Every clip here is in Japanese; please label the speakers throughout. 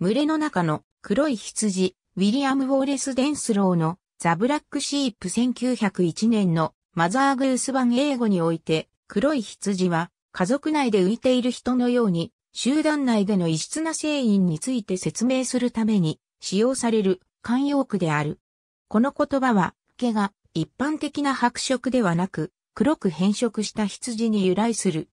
Speaker 1: 群れの中の黒い羊、ウィリアム・ウォーレス・デンスローのザ・ブラック・シープ1901年のマザー・グース版英語において黒い羊は家族内で浮いている人のように集団内での異質な性因について説明するために使用される慣用句である。この言葉は毛が一般的な白色ではなく黒く変色した羊に由来する。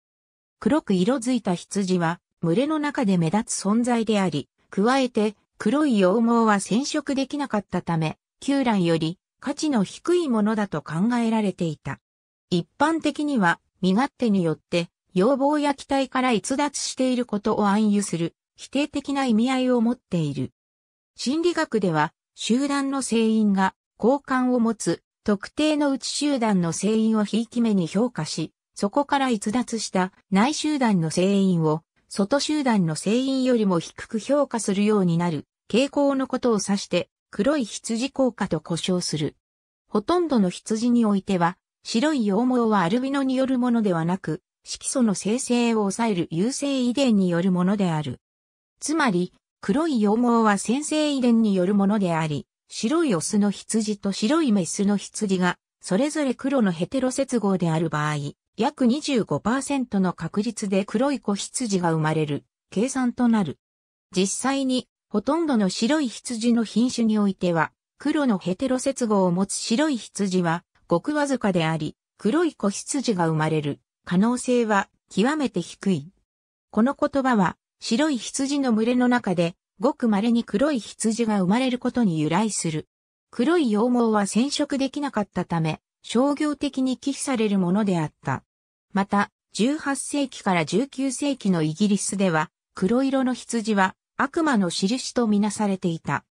Speaker 1: 黒く色づいた羊は群れの中で目立つ存在であり、加えて、黒い羊毛は染色できなかったため、旧来より価値の低いものだと考えられていた。一般的には、身勝手によって、要望や期待から逸脱していることを暗喩する、否定的な意味合いを持っている。心理学では、集団の成員が好感を持つ、特定の内集団の成員をひいき目に評価し、そこから逸脱した内集団の成員を外集団の船員よりも低く評価するようになる傾向のことを指して黒い羊効果と呼称する。ほとんどの羊においては白い羊毛はアルビノによるものではなく色素の生成を抑える優性遺伝によるものである。つまり黒い羊毛は先生遺伝によるものであり、白いオスの羊と白いメスの羊が、それぞれ黒のヘテロ接合である場合、約25%の確率で黒い子羊が生まれる計算となる。実際にほとんどの白い羊の品種においては、黒のヘテロ接合を持つ白い羊はごくわずかであり、黒い子羊が生まれる可能性は極めて低い。この言葉は白い羊の群れの中でごく稀に黒い羊が生まれることに由来する。黒い羊毛は染色できなかったため、商業的に寄付されるものであった。また、18世紀から19世紀のイギリスでは、黒色の羊は悪魔の印とみなされていた。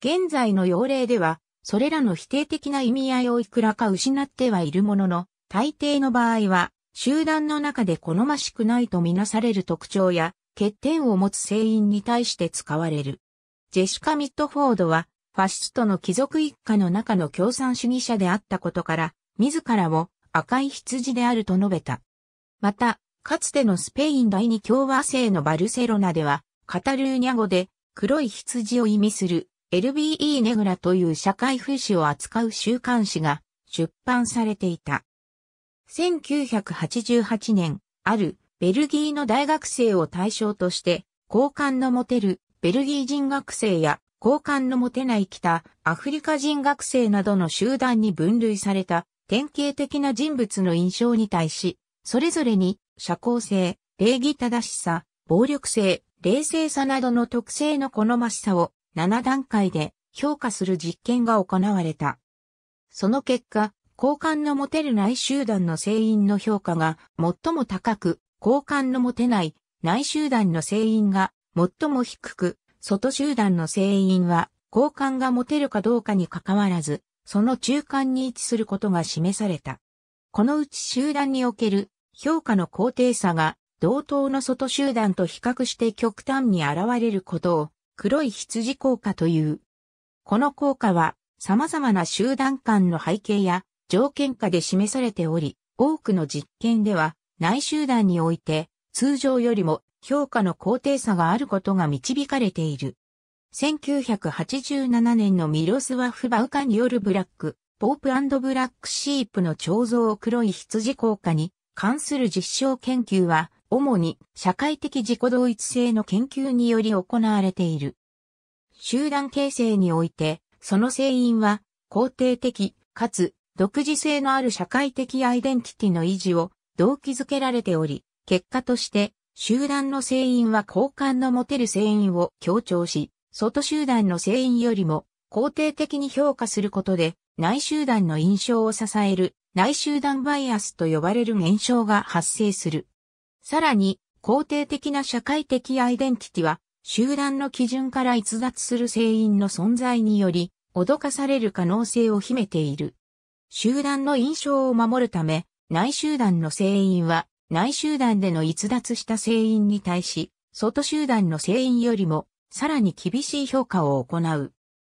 Speaker 1: 現在の要例では、それらの否定的な意味合いをいくらか失ってはいるものの、大抵の場合は、集団の中で好ましくないとみなされる特徴や、欠点を持つ船員に対して使われる。ジェシカ・ミッドフォードは、ファシストの貴族一家の中の共産主義者であったことから、自らを赤い羊であると述べた。また、かつてのスペイン第二共和制のバルセロナでは、カタルーニャ語で黒い羊を意味する LBE ネグラという社会風刺を扱う週刊誌が出版されていた。1988年、あるベルギーの大学生を対象として、好感の持てるベルギー人学生や交換の持てない北アフリカ人学生などの集団に分類された典型的な人物の印象に対し、それぞれに社交性、礼儀正しさ、暴力性、冷静さなどの特性の好ましさを7段階で評価する実験が行われた。その結果、交換の持てる内集団の成員の評価が最も高く、交換の持てない内集団の成員が最も低く、外集団の聖員は、好感が持てるかどうかに関わらず、その中間に位置することが示された。このうち集団における評価の高低差が同等の外集団と比較して極端に現れることを黒い羊効果という。この効果は様々な集団間の背景や条件下で示されており、多くの実験では内集団において通常よりも評価の高低差があることが導かれている。1987年のミロスワフ・バウカによるブラック、ポープブラックシープの彫像黒い羊効果に関する実証研究は、主に社会的自己同一性の研究により行われている。集団形成において、その成因は、肯定的、かつ、独自性のある社会的アイデンティティの維持を動機づけられており、結果として、集団の船員は交換の持てる船員を強調し、外集団の船員よりも肯定的に評価することで、内集団の印象を支える内集団バイアスと呼ばれる現象が発生する。さらに、肯定的な社会的アイデンティティは、集団の基準から逸脱する船員の存在により、脅かされる可能性を秘めている。集団の印象を守るため、内集団の船員は、内集団での逸脱した声員に対し、外集団の声員よりも、さらに厳しい評価を行う。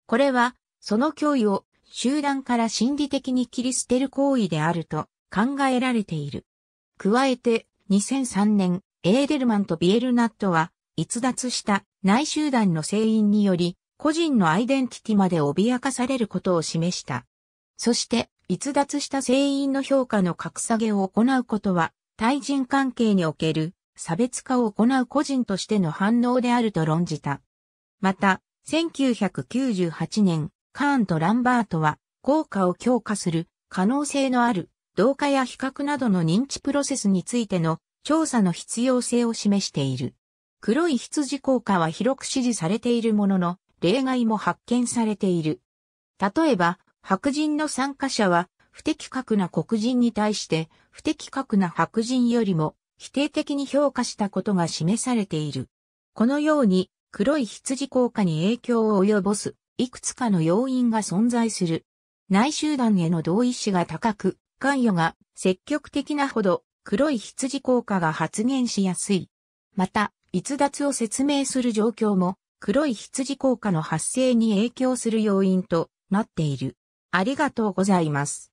Speaker 1: これは、その脅威を集団から心理的に切り捨てる行為であると考えられている。加えて、2003年、エーデルマンとビエルナットは、逸脱した内集団の声員により、個人のアイデンティティまで脅かされることを示した。そして、逸脱した声員の評価の格下げを行うことは、対人関係における差別化を行う個人としての反応であると論じた。また、1998年、カーンとランバートは、効果を強化する可能性のある同化や比較などの認知プロセスについての調査の必要性を示している。黒い羊効果は広く支持されているものの、例外も発見されている。例えば、白人の参加者は不適格な黒人に対して不適格な白人よりも否定的に評価したことが示されている。このように黒い羊効果に影響を及ぼすいくつかの要因が存在する。内集団への同意志が高く、関与が積極的なほど黒い羊効果が発現しやすい。また、逸脱を説明する状況も黒い羊効果の発生に影響する要因となっている。ありがとうございます。